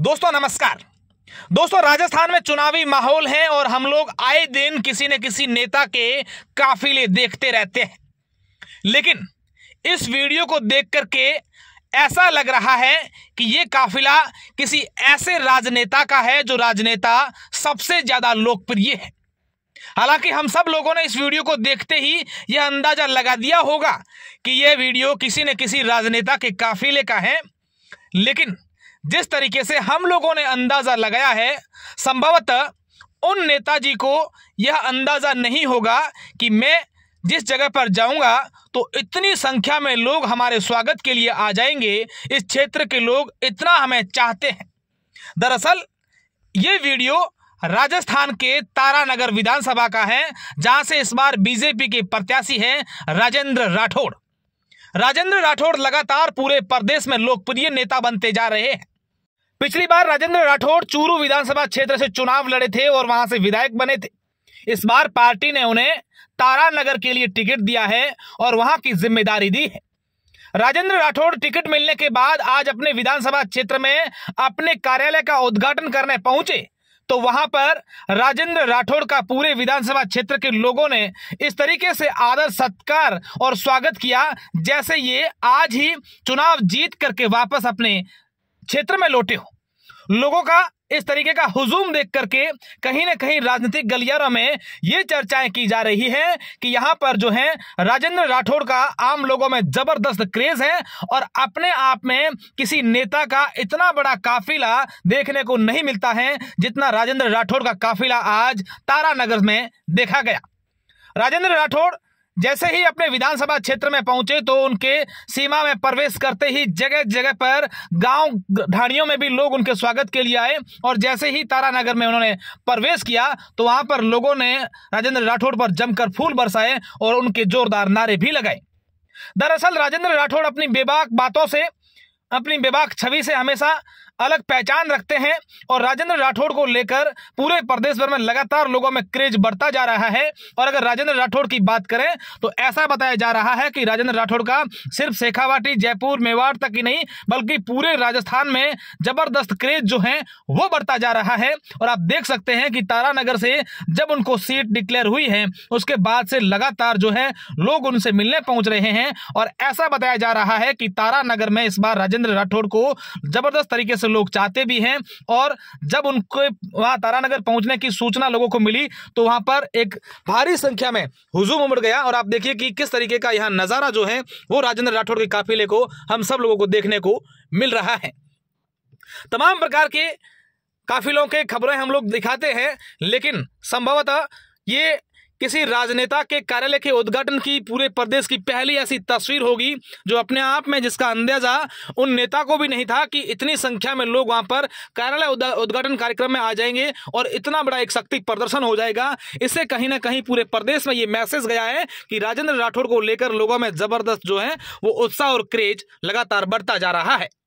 दोस्तों नमस्कार दोस्तों राजस्थान में चुनावी माहौल है और हम लोग आए दिन किसी न किसी नेता के काफिले देखते रहते हैं लेकिन इस वीडियो को देख करके ऐसा लग रहा है कि ये काफिला किसी ऐसे राजनेता का है जो राजनेता सबसे ज्यादा लोकप्रिय है हालांकि हम सब लोगों ने इस वीडियो को देखते ही यह अंदाजा लगा दिया होगा कि यह वीडियो किसी न किसी राजनेता के काफिले का है लेकिन जिस तरीके से हम लोगों ने अंदाज़ा लगाया है संभवतः उन नेताजी को यह अंदाज़ा नहीं होगा कि मैं जिस जगह पर जाऊंगा तो इतनी संख्या में लोग हमारे स्वागत के लिए आ जाएंगे इस क्षेत्र के लोग इतना हमें चाहते हैं दरअसल ये वीडियो राजस्थान के तारानगर विधानसभा का है जहां से इस बार बीजेपी के प्रत्याशी हैं राजेंद्र राठौड़ राजेंद्र राठौड़ लगातार पूरे प्रदेश में लोकप्रिय नेता बनते जा रहे हैं पिछली बार राजेंद्र राठौड़ चूरू विधानसभा क्षेत्र से चुनाव लड़े थे और वहां से विधायक बने थे इस बार पार्टी ने उन्हें तारानगर के लिए टिकट दिया है और वहां की जिम्मेदारी दी है राजेंद्र राठौड़ टिकट मिलने के बाद आज अपने विधानसभा क्षेत्र में अपने कार्यालय का उद्घाटन करने पहुंचे तो वहां पर राजेंद्र राठौड़ का पूरे विधानसभा क्षेत्र के लोगों ने इस तरीके से आदर सत्कार और स्वागत किया जैसे ये आज ही चुनाव जीत करके वापस अपने क्षेत्र में लौटे हो लोगों का इस तरीके का हुजूम देख करके कहीं ना कहीं राजनीतिक गलियारों में ये चर्चाएं की जा रही है कि यहाँ पर जो है राजेंद्र राठौड़ का आम लोगों में जबरदस्त क्रेज है और अपने आप में किसी नेता का इतना बड़ा काफिला देखने को नहीं मिलता है जितना राजेंद्र राठौड़ का काफिला आज तारानगर में देखा गया राजेंद्र राठौड़ जैसे ही अपने विधानसभा क्षेत्र में पहुंचे तो उनके सीमा में प्रवेश करते ही जगह जगह पर गांव ढाणियों में भी लोग उनके स्वागत के लिए आए और जैसे ही तारानगर में उन्होंने प्रवेश किया तो वहां पर लोगों ने राजेंद्र राठौड़ पर जमकर फूल बरसाए और उनके जोरदार नारे भी लगाए दरअसल राजेंद्र राठौड़ अपनी बेबाक बातों से अपनी बेबाक छवि से हमेशा अलग पहचान रखते हैं और राजेंद्र राठौड़ को लेकर पूरे प्रदेश भर में लगातार लोगों में क्रेज बढ़ता जा रहा है और अगर राजेंद्र राठौड़ की बात करें तो ऐसा बताया जा रहा है कि राजेंद्र राठौड़ का सिर्फ शेखावाटी जयपुर मेवाड़ तक ही नहीं बल्कि पूरे राजस्थान में जबरदस्त क्रेज जो है वो बढ़ता जा रहा है और आप देख सकते हैं कि तारानगर से जब उनको सीट डिक्लेयर हुई है उसके बाद से लगातार जो है लोग उनसे मिलने पहुंच रहे हैं और ऐसा बताया जा रहा है कि तारानगर में इस बार राजेंद्र राठौड़ को जबरदस्त तरीके से लोग चाहते भी हैं और जब उनके वहाँ तारानगर पहुंचने की सूचना लोगों को मिली तो वहाँ पर एक भारी संख्या में हुजूम उमड़ गया और आप देखिए कि किस तरीके का यहाँ नज़ारा जो है वो राजेंद्र राठौड़ के काफिले को हम सब लोगों को देखने को मिल रहा है तमाम प्रकार के काफिलों के खबरें हम लोग दिखाते हैं लेकिन संभवतः ये किसी राजनेता के कार्यालय के उद्घाटन की पूरे प्रदेश की पहली ऐसी तस्वीर होगी जो अपने आप में जिसका अंदाजा उन नेता को भी नहीं था कि इतनी संख्या में लोग वहां पर कार्यालय उद्घाटन कार्यक्रम में आ जाएंगे और इतना बड़ा एक शक्ति प्रदर्शन हो जाएगा इससे कहीं ना कहीं पूरे प्रदेश में ये मैसेज गया है कि राजेंद्र राठौर को लेकर लोगों में जबरदस्त जो है वो उत्साह और क्रेज लगातार बढ़ता जा रहा है